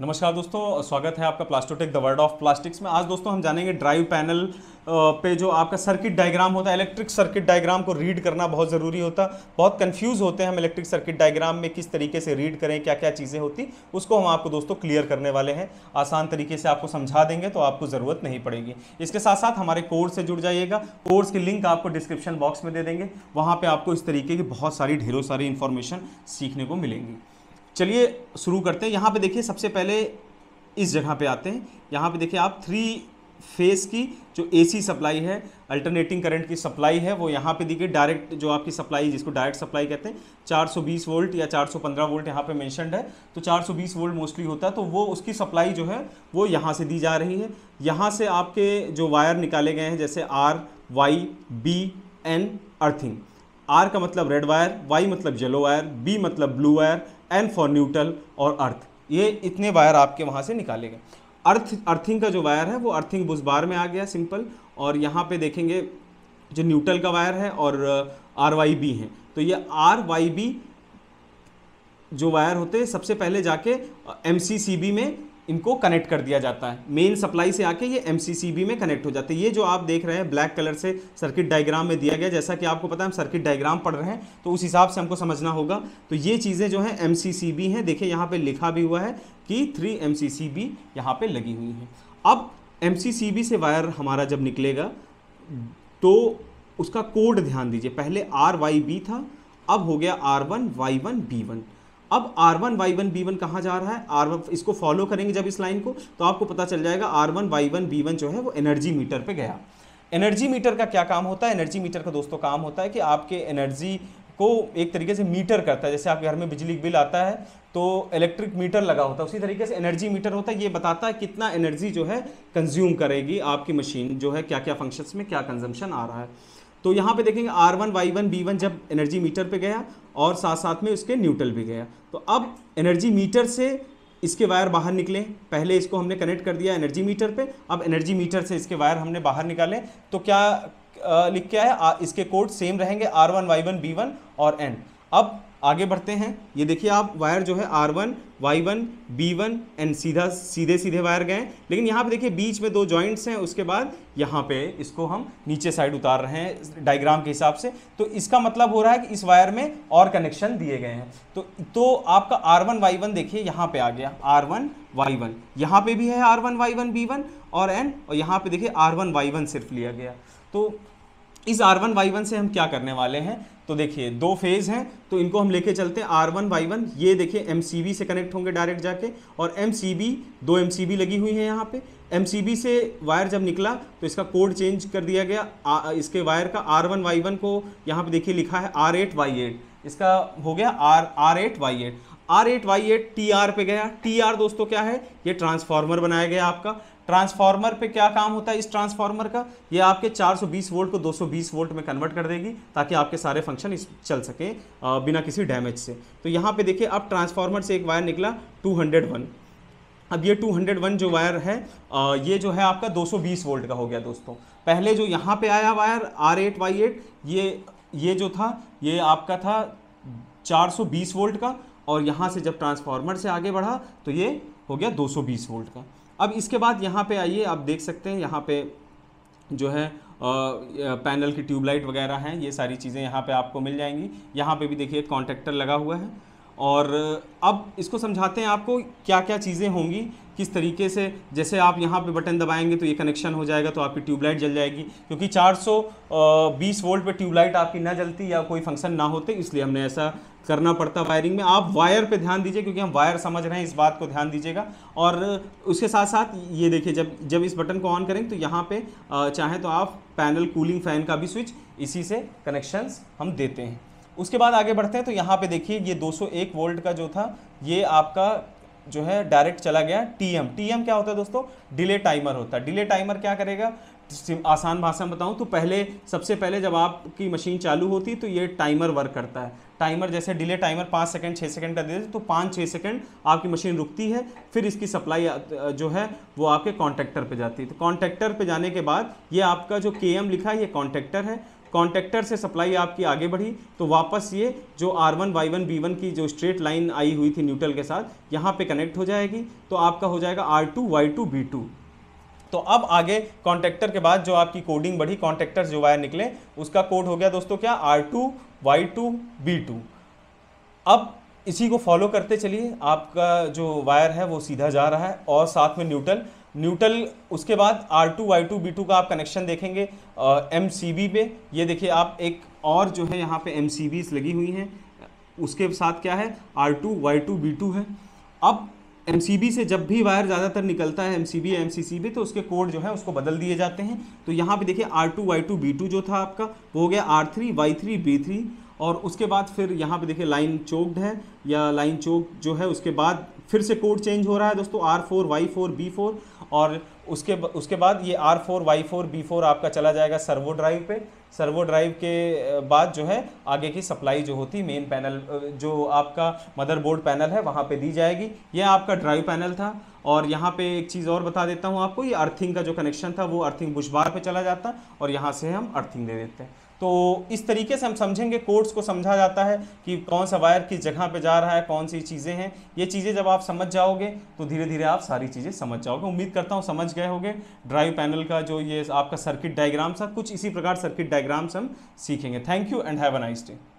नमस्कार दोस्तों स्वागत है आपका Plastotech the world of plastics में आज दोस्तों हम जानेंगे ड्राइव पैनल पे जो आपका सर्किट डायग्राम होता है इलेक्ट्रिक सर्किट डायग्राम को रीड करना बहुत ज़रूरी होता है बहुत कंफ्यूज होते हैं हम इलेक्ट्रिक सर्किट डायग्राम में किस तरीके से रीड करें क्या क्या चीज़ें होती उसको हम आपको दोस्तों क्लियर करने वाले हैं आसान तरीके से आपको समझा देंगे तो आपको ज़रूरत नहीं पड़ेगी इसके साथ साथ हमारे कोर्स से जुड़ जाइएगा कोर्स की लिंक आपको डिस्क्रिप्शन बॉक्स में दे देंगे वहाँ पर आपको इस तरीके की बहुत सारी ढेरों सारी इन्फॉर्मेशन सीखने को मिलेंगी चलिए शुरू करते हैं यहाँ पे देखिए सबसे पहले इस जगह पे आते हैं यहाँ पे देखिए आप थ्री फेस की जो एसी सप्लाई है अल्टरनेटिंग करंट की सप्लाई है वो यहाँ पे दी गई डायरेक्ट जो आपकी सप्लाई जिसको डायरेक्ट सप्लाई कहते हैं 420 वोल्ट या 415 वोल्ट यहाँ पे मैंशनड है तो 420 वोल्ट मोस्टली होता है तो वो उसकी सप्लाई जो है वो यहाँ से दी जा रही है यहाँ से आपके जो वायर निकाले गए हैं जैसे R Y B N earthing R का मतलब रेड वायर वाई मतलब येलो वायर बी मतलब blue wire N for neutral और अर्थ ये इतने वायर आपके वहाँ से निकाले गए अर्थ अर्थिंग का जो वायर है वो अर्थिंग बुस बार में आ गया सिंपल और यहाँ पे देखेंगे जो न्यूट्रल का वायर है और आर वाई बी है तो ये आर वाई बी जो वायर होते हैं सबसे पहले जाके एम सी सी बी में इनको कनेक्ट कर दिया जाता है मेन सप्लाई से आके ये एम में कनेक्ट हो जाते हैं ये जो आप देख रहे हैं ब्लैक कलर से सर्किट डायग्राम में दिया गया जैसा कि आपको पता है हम सर्किट डायग्राम पढ़ रहे हैं तो उस हिसाब से हमको समझना होगा तो ये चीज़ें जो हैं एम सी सी हैं देखिए यहाँ पर लिखा भी हुआ है कि three M C C B यहाँ पर लगी हुई हैं अब एम सी सी बी से वायर हमारा जब निकलेगा तो उसका कोड ध्यान दीजिए पहले आर वाई बी था अब हो गया R one Y one B one अब R one Y one B one कहाँ जा रहा है आर वन इसको फॉलो करेंगे जब इस लाइन को तो आपको पता चल जाएगा R one Y one B one जो है वो एनर्जी मीटर पे गया एनर्जी मीटर का क्या काम होता है एनर्जी मीटर का दोस्तों काम होता है कि आपके एनर्जी को एक तरीके से मीटर करता है जैसे आपके घर में बिजली बिल आता है तो इलेक्ट्रिक मीटर लगा होता है उसी तरीके से एनर्जी मीटर होता है ये बताता है कितना एनर्जी जो है कंज्यूम करेगी आपकी मशीन जो है क्या क्या फंक्शंस में क्या कंजम्पशन आ रहा है तो यहाँ पे देखेंगे R1 Y1 B1 जब एनर्जी मीटर पे गया और साथ साथ में उसके न्यूट्रल भी गया तो अब एनर्जी मीटर से इसके वायर बाहर निकले पहले इसको हमने कनेक्ट कर दिया एनर्जी मीटर पे अब एनर्जी मीटर से इसके वायर हमने बाहर निकाले तो क्या लिख के आया इसके कोड सेम रहेंगे R one Y one B one और एन अब आगे बढ़ते हैं ये देखिए आप वायर जो है R one Y one B one and सीधा सीधे सीधे वायर गए लेकिन यहाँ पे देखिए बीच में दो जॉइंट्स हैं उसके बाद यहाँ पे इसको हम नीचे साइड उतार रहे हैं डायग्राम के हिसाब से तो इसका मतलब हो रहा है कि इस वायर में और कनेक्शन दिए गए हैं तो तो आपका आर वन वाई वन देखिए यहाँ पे आ गया आर वन वाई वन यहाँ पर भी है R one Y one B one और एन और यहाँ पर देखिए आर वन वाई वन सिर्फ लिया गया तो इस आर वन वाई वन से हम क्या करने वाले हैं तो देखिए दो फेज़ हैं तो इनको हम लेके चलते हैं आर वन वाई वन ये देखिए एम सी बी से कनेक्ट होंगे डायरेक्ट जाके और एम सी बी दो एम सी बी लगी हुई है यहाँ पे एम सी बी से वायर जब निकला तो इसका कोड चेंज कर दिया गया आ, इसके वायर का आर वन वाई वन को यहाँ पे देखिए लिखा है आर एट वाई एट इसका हो गया R R eight Y eight R eight Y eight T R पे गया टी आर दोस्तों क्या है ये ट्रांसफार्मर बनाया गया आपका ट्रांसफार्मर पे क्या काम होता है इस ट्रांसफार्मर का ये आपके 420 वोल्ट को 220 वोल्ट में कन्वर्ट कर देगी ताकि आपके सारे फंक्शन इस चल सके बिना किसी डैमेज से तो यहाँ पे देखिए अब ट्रांसफार्मर से एक वायर निकला 201 अब ये 201 जो वायर है ये जो है आपका 220 वोल्ट का हो गया दोस्तों पहले जो यहाँ पर आया wire R eight Y eight ये ये जो था ये आपका था 420 वोल्ट का और यहाँ से जब ट्रांसफार्मर से आगे बढ़ा तो ये हो गया 220 वोल्ट का अब इसके बाद यहाँ पे आइए आप देख सकते हैं यहाँ पे जो है पैनल की ट्यूबलाइट वगैरह हैं ये सारी चीज़ें यहाँ पे आपको मिल जाएंगी यहाँ पे भी देखिए कॉन्ट्रैक्टर लगा हुआ है और अब इसको समझाते हैं आपको क्या क्या चीज़ें होंगी किस तरीके से जैसे आप यहाँ पे बटन दबाएंगे तो ये कनेक्शन हो जाएगा तो आपकी ट्यूबलाइट जल जाएगी क्योंकि 420 वोल्ट पे ट्यूबलाइट आपकी ना जलती या कोई फंक्शन ना होते इसलिए हमने ऐसा करना पड़ता वायरिंग में आप वायर पे ध्यान दीजिए क्योंकि हम वायर समझ रहे हैं इस बात को ध्यान दीजिएगा और उसके साथ साथ ये देखिए जब जब इस बटन को ऑन करेंगे तो यहाँ पर चाहें तो आप पैनल कूलिंग फ़ैन का भी स्विच इसी से कनेक्शंस हम देते हैं उसके बाद आगे बढ़ते हैं तो यहाँ पे देखिए ये 201 वोल्ट का जो था ये आपका जो है डायरेक्ट चला गया टीएम टीएम क्या होता है दोस्तों डिले टाइमर होता है डिले टाइमर क्या करेगा आसान भाषा में बताऊं तो पहले सबसे पहले जब आपकी मशीन चालू होती तो ये टाइमर वर्क करता है टाइमर जैसे डिले टाइमर पाँच सेकंड छः सेकंड का दे तो पाँच छः सेकंड आपकी मशीन रुकती है फिर इसकी सप्लाई जो है वो आपके कॉन्ट्रैक्टर पे जाती है तो कॉन्ट्रैक्टर पे जाने के बाद ये आपका जो के लिखा है ये कॉन्ट्रैक्टर है कॉन्ट्रैक्टर से सप्लाई आपकी आगे बढ़ी तो वापस ये जो R one Y one B one की जो स्ट्रेट लाइन आई हुई थी न्यूट्रल के साथ यहाँ पे कनेक्ट हो जाएगी तो आपका हो जाएगा R two Y two B two तो अब आगे कॉन्ट्रैक्टर के बाद जो आपकी कोडिंग बढ़ी कॉन्ट्रैक्टर जो वायर निकले उसका कोड हो गया दोस्तों क्या R two Y two B two अब इसी को फॉलो करते चलिए आपका जो वायर है वो सीधा जा रहा है और साथ में न्यूट्रल न्यूट्रल उसके बाद R two Y two B two का आप कनेक्शन देखेंगे एम सी बी पे ये देखिए आप एक और जो है यहाँ पे एम सी बीज लगी हुई हैं उसके साथ क्या है R two Y two B two है अब एम सी बी से जब भी वायर ज़्यादातर निकलता है M C B M C C B तो उसके कोड जो है उसको बदल दिए जाते हैं तो यहाँ पे देखिए R two Y two B two जो था आपका वो हो गया R three Y three B three और उसके बाद फिर यहाँ पे देखिए लाइन चोक्ड है या लाइन चोक जो है उसके बाद फिर से कोड चेंज हो रहा है दोस्तों R four Y four B four और उसके उसके बाद ये R four Y four B four आपका चला जाएगा सर्वो ड्राइव पे सर्वो ड्राइव के बाद जो है आगे की सप्लाई जो होती मेन पैनल जो आपका मदरबोर्ड पैनल है वहाँ पे दी जाएगी यह आपका ड्राइव पैनल था और यहाँ पे एक चीज़ और बता देता हूँ आपको ये अर्थिंग का जो कनेक्शन था वो अर्थिंग बुशबार पे चला जाता और यहाँ से हम अर्थिंग दे देते हैं तो इस तरीके से हम समझेंगे कोर्ट्स को समझा जाता है कि कौन सा वायर किस जगह पे जा रहा है कौन सी चीज़ें हैं ये चीज़ें जब आप समझ जाओगे तो धीरे धीरे आप सारी चीज़ें समझ जाओगे उम्मीद करता हूँ समझ गए होगे ड्राइव पैनल का जो ये आपका सर्किट डायग्राम था कुछ इसी प्रकार सर्किट डायग्राम्स हम सीखेंगे thank you and have a nice day